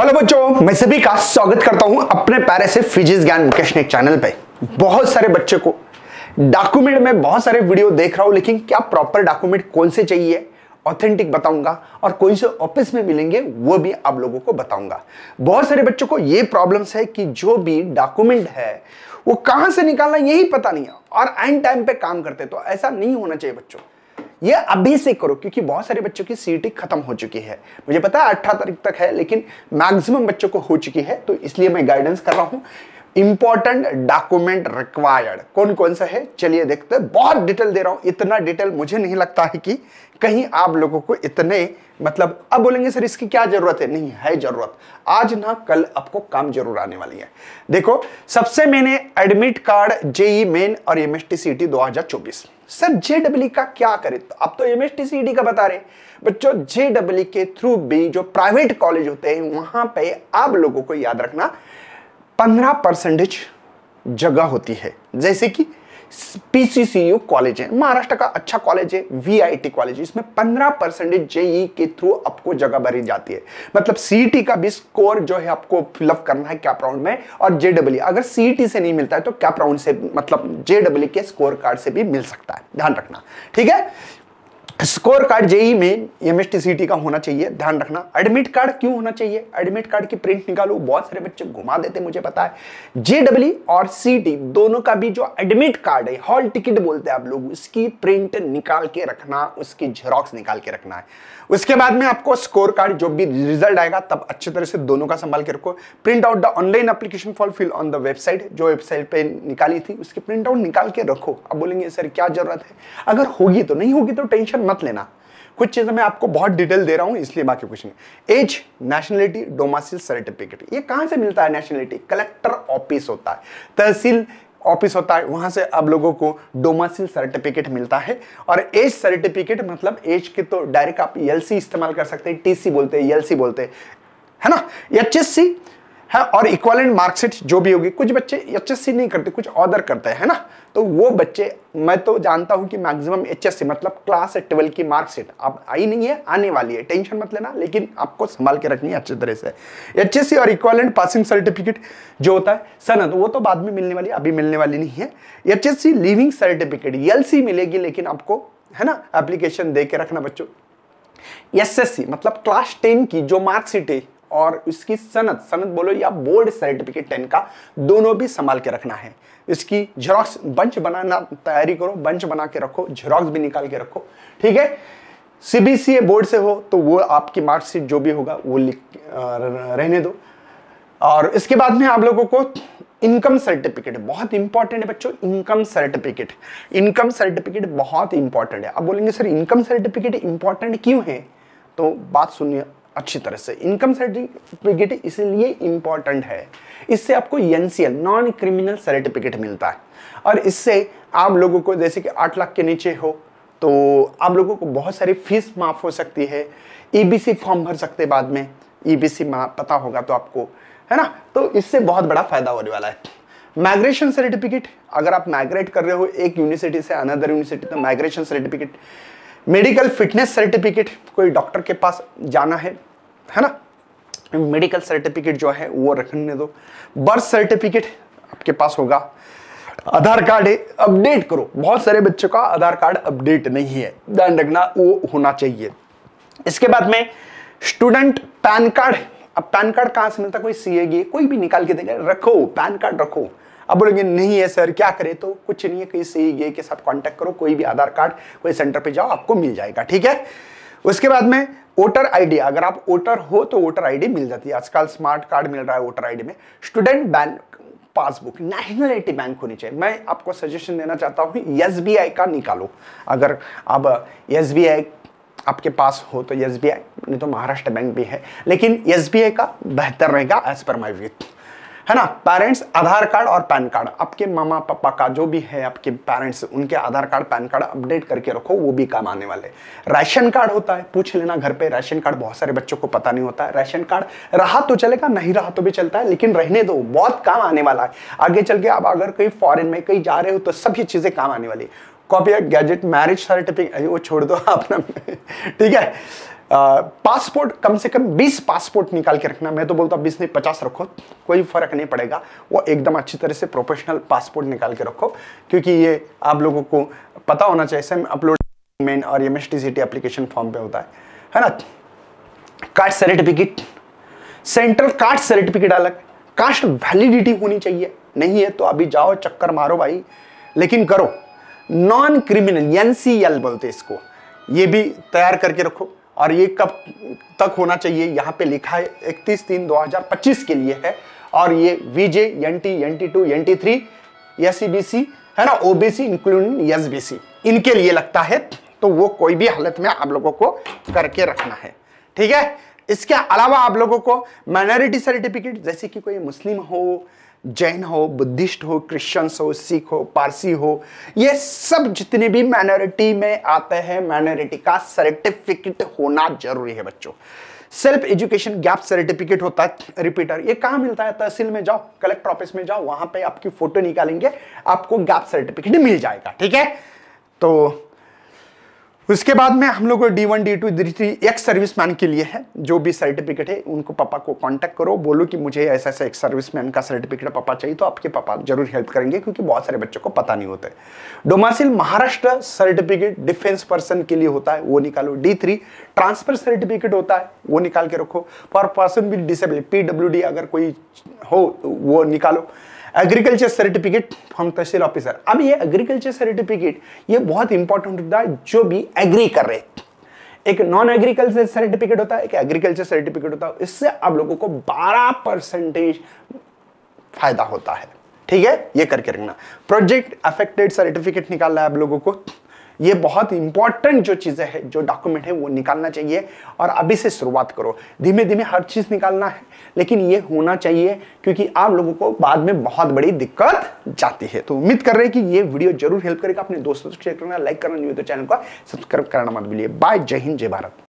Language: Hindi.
हेलो बच्चों मैं सभी का स्वागत करता हूं अपने पैरे से फिजिक्स ज्ञान वोकेशनिक चैनल पे बहुत सारे बच्चे को डॉक्यूमेंट में बहुत सारे वीडियो देख रहा हूं लेकिन क्या प्रॉपर डॉक्यूमेंट कौन से चाहिए ऑथेंटिक बताऊंगा और कौन से ऑफिस में मिलेंगे वो भी आप लोगों को बताऊंगा बहुत सारे बच्चों को ये प्रॉब्लम्स है कि जो भी डॉक्यूमेंट है वो कहाँ से निकालना यही पता नहीं है और एंड टाइम पे काम करते तो ऐसा नहीं होना चाहिए बच्चों ये अभी से करो क्योंकि बहुत सारे बच्चों की सीटी e खत्म हो चुकी है मुझे पता है अठारह तारीख तक है लेकिन मैक्सिमम बच्चों को हो चुकी है तो इसलिए मैं गाइडेंस कर रहा हूं इंपॉर्टेंट डॉक्यूमेंट रिक्वायर्ड कौन कौन सा है चलिए देखते हैं बहुत डिटेल दे रहा हूं इतना डिटेल मुझे नहीं लगता है कि कहीं आप लोगों को इतने मतलब अब बोलेंगे सर इसकी क्या जरूरत है नहीं है जरूरत आज ना कल आपको काम जरूर आने वाली है देखो सबसे मैंने एडमिट कार्ड जेई मेन और M S T C T दो हजार चौबीस सर जेडब्ल्यू e e का क्या करें तो आप तो M S T C T का बता रहे बच्चों जे डब्ल्यू e के थ्रू भी जो प्राइवेट कॉलेज होते हैं वहां पे आप लोगों को याद रखना पंद्रह परसेंटेज जगह होती है जैसे कि पीसीसीयू कॉलेज है महाराष्ट्र का अच्छा कॉलेज है वीआईटी कॉलेज इसमें 15 परसेंटेज जेई e के थ्रू आपको जगह भरी जाती है मतलब सीटी का भी स्कोर जो है आपको फिलअप करना है कैप राउंड में और जेडब्ल्यू e। अगर सीटी से नहीं मिलता है तो कैप राउंड से मतलब जेडब्ल्यू e के स्कोर कार्ड से भी मिल सकता है ध्यान रखना ठीक है स्कोर कार्ड जेई में एम एस का होना चाहिए ध्यान रखना एडमिट कार्ड क्यों होना चाहिए एडमिट कार्ड की प्रिंट निकालो बहुत सारे बच्चे घुमा देते मुझे पता है जेडब्ल्यू और सी दोनों का भी जो एडमिट कार्ड है हॉल टिकट बोलते हैं आप लोग उसकी प्रिंट निकाल के रखना उसकी झेरोक्स निकाल के रखना है उसके बाद में आपको स्कोर कार्ड जो भी रिजल्ट आएगा तब अच्छे तरह से दोनों का संभाल के रखो print out the online application for fill on the website जो वेबसाइट पे निकाली थी उसकी प्रिंट आउट निकाल के रखो अब बोलेंगे सर क्या जरूरत है अगर होगी तो नहीं होगी तो टेंशन मत लेना कुछ चीज़ें मैं आपको बहुत डिटेल दे रहा हूं इसलिए बाकी कुछ नहीं एज नेशनलिटी डोमासिल सर्टिफिकेट ये कहां से मिलता है नेशनलिटी कलेक्टर ऑफिस होता है तहसील ऑफिस होता है वहां से आप लोगों को डोमासिल सर्टिफिकेट मिलता है और एज सर्टिफिकेट मतलब एज के तो डायरेक्ट आप एल इस्तेमाल कर सकते हैं टीसी बोलते हैं एल बोलते हैं है ना एच है हाँ, और इक्वलेंट मार्कशीट जो भी होगी कुछ बच्चे एच नहीं करते कुछ ऑर्डर करते हैं ना तो वो बच्चे मैं तो जानता हूँ कि मैक्सिमम एच मतलब क्लास ट्वेल्व की मार्कशीट अब आई नहीं है आने वाली है टेंशन मत लेना लेकिन आपको संभाल के रखनी है अच्छी तरह से एच और इक्वलेंट पासिंग सर्टिफिकेट जो होता है सनद वो तो बाद में मिलने वाली अभी मिलने वाली नहीं है एच लिविंग सर्टिफिकेट एल मिलेगी लेकिन आपको है ना एप्लीकेशन दे के रखना बच्चों एस मतलब क्लास टेन की जो मार्कशीट है और इसकी सनत सनत बोलो या बोर्ड सर्टिफिकेट टेन का दोनों भी संभाल के रखना है इसकी झेरोक्स बंच बनाना तैयारी करो बंच बना के रखो झेरोक्स भी निकाल के रखो ठीक है सीबीसीए बोर्ड से हो तो वो आपकी मार्कशीट जो भी होगा वो लिख रहने दो और इसके बाद में आप लोगों को इनकम सर्टिफिकेट बहुत इंपॉर्टेंट है बच्चों इनकम सर्टिफिकेट इनकम सर्टिफिकेट बहुत इंपॉर्टेंट है आप बोलेंगे सर इनकम सर्टिफिकेट इंपॉर्टेंट क्यों है तो बात सुनिए अच्छी तरह से इनकम सर्टिफिकेट इसलिए इम्पॉर्टेंट है इससे आपको एनसीएल नॉन क्रिमिनल सर्टिफिकेट मिलता है और इससे आप लोगों को जैसे कि आठ लाख के नीचे हो तो आप लोगों को बहुत सारी फीस माफ़ हो सकती है ईबीसी e फॉर्म भर सकते बाद में ईबीसी e पता होगा तो आपको है ना तो इससे बहुत बड़ा फायदा होने वाला है माइग्रेशन सर्टिफिकेट अगर आप माइग्रेट कर रहे हो एक यूनिवर्सिटी से अनदर यूनिवर्सिटी तो migration certificate medical fitness certificate कोई डॉक्टर के पास जाना है है ना मेडिकल सर्टिफिकेट जो है वो रखने दो बर्थ सर्टिफिकेट आपके पास होगा आधार कार्ड है अपडेट करो बहुत सारे बच्चों का आधार कार्ड अपडेट नहीं है ध्यान रखना वो होना चाहिए इसके बाद में स्टूडेंट पैन कार्ड अब पैन कार्ड कहां से मिलता कोई सी कोई भी निकाल के देंगे रखो पैन कार्ड रखो अब बोलेंगे नहीं है सर क्या करें तो कुछ नहीं है कहीं सी के साथ कांटेक्ट करो कोई भी आधार कार्ड कोई सेंटर पे जाओ आपको मिल जाएगा ठीक है उसके बाद में वोटर आईडी अगर आप वोटर हो तो वोटर आईडी मिल जाती है आजकल स्मार्ट कार्ड मिल रहा है वोटर आईडी में student bank passbook nationality bank होनी चाहिए मैं आपको सजेशन देना चाहता हूँ एस का निकालो अगर अब एस आपके पास हो तो एस नहीं तो महाराष्ट्र बैंक भी है लेकिन एस का बेहतर रहेगा एज पर माई व्यू है ना पेरेंट्स आधार कार्ड और पैन कार्ड आपके मामा पापा का जो भी है आपके पेरेंट्स उनके Aadhaar card PAN card update करके रखो वो भी काम आने वाले राशन कार्ड होता है पूछ लेना घर पे राशन कार्ड बहुत सारे बच्चों को पता नहीं होता है राशन कार्ड रहा तो चलेगा नहीं रहा तो भी चलता है लेकिन रहने दो बहुत काम आने वाला है आगे चल के आप अगर कहीं फॉरन में कहीं जा रहे हो तो सभी चीज़ें काम आने वाली कॉपी गैजेट मैरिज सर्टिफिकेट वो छोड़ दो अपना ठीक है पासपोर्ट कम से कम 20 पासपोर्ट निकाल के रखना मैं तो बोलता हूँ बीस नहीं पचास रखो कोई फ़र्क नहीं पड़ेगा वो एकदम अच्छी तरह से प्रोफेशनल पासपोर्ट निकाल के रखो क्योंकि ये आप लोगों को पता होना चाहिए सेम अपलोड मेन और एम एस एप्लीकेशन फॉर्म पे होता है है ना caste certificate central caste certificate अलग कास्ट वैलिडिटी होनी चाहिए नहीं है तो अभी जाओ चक्कर मारो भाई लेकिन करो नॉन क्रिमिनल एन बोलते इसको ये भी तैयार करके रखो और ये कब तक होना चाहिए यहाँ पे लिखा है इकतीस तीन 2025 के लिए है और ये VJ N T N T two N T three S C B C है ना O B C including S B C इनके लिए लगता है तो वो कोई भी हालत में आप लोगों को करके रखना है ठीक है इसके अलावा आप लोगों को माइनॉरिटी सर्टिफिकेट जैसे कि कोई मुस्लिम हो जैन हो बुद्धिस्ट हो क्रिश्चियंस हो सिख हो पारसी हो ये सब जितने भी माइनॉरिटी में आते हैं माइनॉरिटी का सर्टिफिकेट होना जरूरी है बच्चों सेल्फ एजुकेशन गैप सर्टिफिकेट होता है रिपीटर ये कहाँ मिलता है तहसील में जाओ कलेक्टर ऑफिस में जाओ वहां पे आपकी फोटो निकालेंगे आपको गैप सर्टिफिकेट मिल जाएगा ठीक है तो उसके बाद में हम लोग को D one D two D three ex service man के लिए है जो भी सर्टिफिकेट है उनको पापा को कांटेक्ट करो बोलो कि मुझे ऐसा ऐसा एक सर्विस मैन का सर्टिफिकेट पापा चाहिए तो आपके पापा जरूर हेल्प करेंगे क्योंकि बहुत सारे बच्चों को पता नहीं होता है domicile Maharashtra certificate defence person के लिए होता है वो निकालो डी थ्री ट्रांसफर सर्टिफिकेट होता है वो निकाल के रखो पर पर्सन विद डिसेबिलिटी पी अगर कोई हो वो निकालो agriculture certificate from tehsil officer अब ये एग्रीकल्चर सर्टिफिकेट ये बहुत इंपॉर्टेंट होता है जो भी एग्री कर रहे एक नॉन एग्रीकल्चर सर्टिफिकेट होता है एक एग्रीकल्चर सर्टिफिकेट होता है इससे आप लोगों को 12 परसेंटेज फायदा होता है ठीक है ये करके रखना प्रोजेक्ट अफेक्टेड सर्टिफिकेट निकालना है आप लोगों को ये बहुत इंपॉर्टेंट जो चीज़ें हैं जो डॉक्यूमेंट है वो निकालना चाहिए और अभी से शुरुआत करो धीमे धीमे हर चीज़ निकालना है लेकिन ये होना चाहिए क्योंकि आप लोगों को बाद में बहुत बड़ी दिक्कत जाती है तो उम्मीद कर रहे हैं कि ये वीडियो जरूर हेल्प करेगा अपने दोस्तों से शेयर करना लाइक करना नहीं तो चैनल को सब्सक्राइब करना मत भूलिए बाय जय हिंद जय भारत